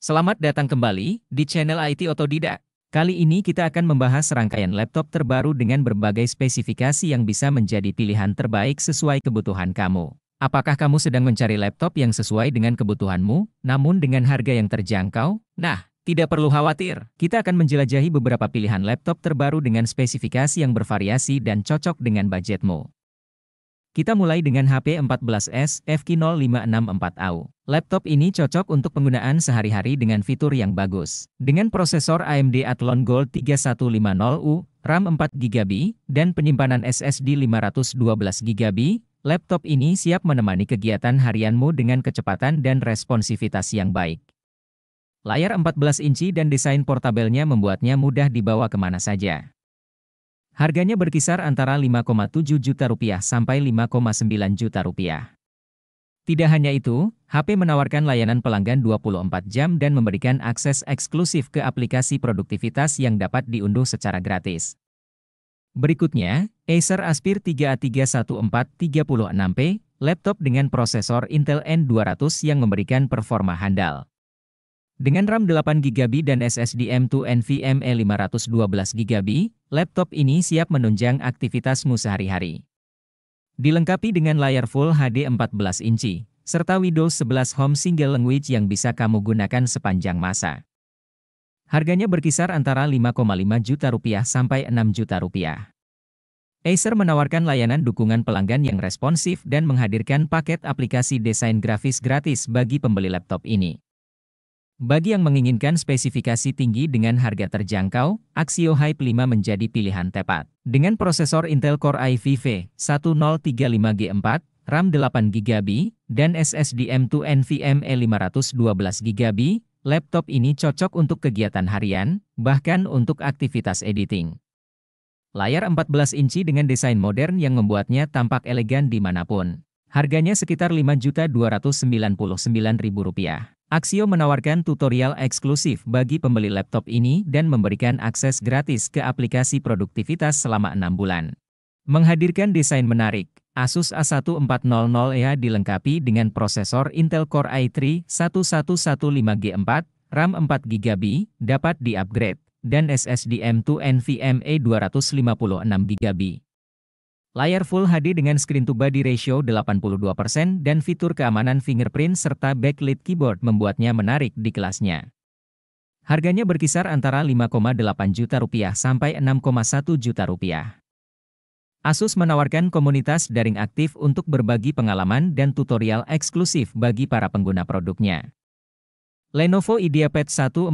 Selamat datang kembali di channel IT Otodidak. Kali ini kita akan membahas rangkaian laptop terbaru dengan berbagai spesifikasi yang bisa menjadi pilihan terbaik sesuai kebutuhan kamu. Apakah kamu sedang mencari laptop yang sesuai dengan kebutuhanmu, namun dengan harga yang terjangkau? Nah, tidak perlu khawatir, kita akan menjelajahi beberapa pilihan laptop terbaru dengan spesifikasi yang bervariasi dan cocok dengan budgetmu. Kita mulai dengan HP 14S FQ0564AU. Laptop ini cocok untuk penggunaan sehari-hari dengan fitur yang bagus. Dengan prosesor AMD Athlon Gold 3150U, RAM 4GB, dan penyimpanan SSD 512GB, laptop ini siap menemani kegiatan harianmu dengan kecepatan dan responsivitas yang baik. Layar 14 inci dan desain portabelnya membuatnya mudah dibawa kemana saja. Harganya berkisar antara 5,7 juta rupiah sampai 5,9 juta rupiah. Tidak hanya itu, HP menawarkan layanan pelanggan 24 jam dan memberikan akses eksklusif ke aplikasi produktivitas yang dapat diunduh secara gratis. Berikutnya, Acer Aspir 3 a 31436 p laptop dengan prosesor Intel N200 yang memberikan performa handal. Dengan RAM 8GB dan SSD M2 NVMe 512GB, laptop ini siap menunjang aktivitasmu sehari-hari. Dilengkapi dengan layar Full HD 14 inci, serta Windows 11 Home Single Language yang bisa kamu gunakan sepanjang masa. Harganya berkisar antara 5,5 juta rupiah sampai 6 juta rupiah. Acer menawarkan layanan dukungan pelanggan yang responsif dan menghadirkan paket aplikasi desain grafis gratis bagi pembeli laptop ini. Bagi yang menginginkan spesifikasi tinggi dengan harga terjangkau, Axio Hype 5 menjadi pilihan tepat. Dengan prosesor Intel Core i5 1035G4, RAM 8GB, dan SSD M2 NVMe 512GB, laptop ini cocok untuk kegiatan harian, bahkan untuk aktivitas editing. Layar 14 inci dengan desain modern yang membuatnya tampak elegan dimanapun. Harganya sekitar Rp5.299.000. Axio menawarkan tutorial eksklusif bagi pembeli laptop ini dan memberikan akses gratis ke aplikasi produktivitas selama enam bulan. Menghadirkan desain menarik, Asus A1400EA e dilengkapi dengan prosesor Intel Core i 3 1115 g 4 RAM 4GB, dapat diupgrade, dan SSD M2 NVMe 256GB. Layar Full HD dengan screen to body ratio 82% dan fitur keamanan fingerprint serta backlit keyboard membuatnya menarik di kelasnya. Harganya berkisar antara 5,8 juta rupiah sampai 6,1 juta rupiah. Asus menawarkan komunitas daring aktif untuk berbagi pengalaman dan tutorial eksklusif bagi para pengguna produknya. Lenovo IdeaPad 114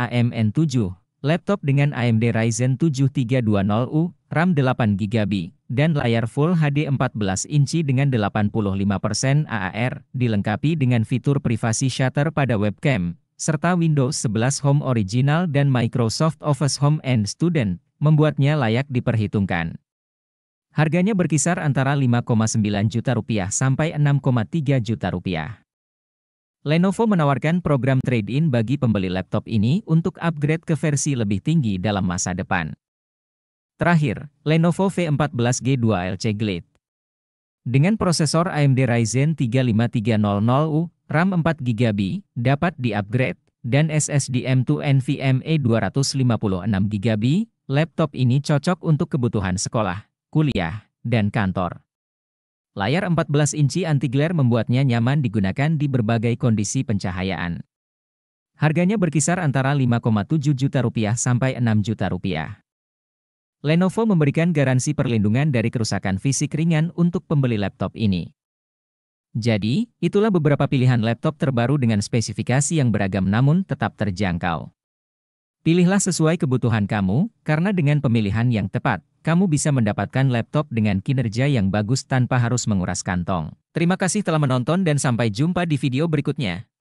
AMN 7 Laptop dengan AMD Ryzen 7 320U, RAM 8GB, dan layar Full HD 14 inci dengan 85% AAR, dilengkapi dengan fitur privasi shutter pada webcam, serta Windows 11 Home original dan Microsoft Office Home and Student, membuatnya layak diperhitungkan. Harganya berkisar antara 5,9 juta rupiah sampai 6,3 juta rupiah. Lenovo menawarkan program trade-in bagi pembeli laptop ini untuk upgrade ke versi lebih tinggi dalam masa depan. Terakhir, Lenovo V14G2 LC Glide. Dengan prosesor AMD Ryzen 35300U, RAM 4GB, dapat di-upgrade, dan SSD M2 NVMe 256GB, laptop ini cocok untuk kebutuhan sekolah, kuliah, dan kantor. Layar 14 inci anti-glare membuatnya nyaman digunakan di berbagai kondisi pencahayaan. Harganya berkisar antara 5,7 juta rupiah sampai 6 juta rupiah. Lenovo memberikan garansi perlindungan dari kerusakan fisik ringan untuk pembeli laptop ini. Jadi, itulah beberapa pilihan laptop terbaru dengan spesifikasi yang beragam namun tetap terjangkau. Pilihlah sesuai kebutuhan kamu, karena dengan pemilihan yang tepat, kamu bisa mendapatkan laptop dengan kinerja yang bagus tanpa harus menguras kantong. Terima kasih telah menonton dan sampai jumpa di video berikutnya.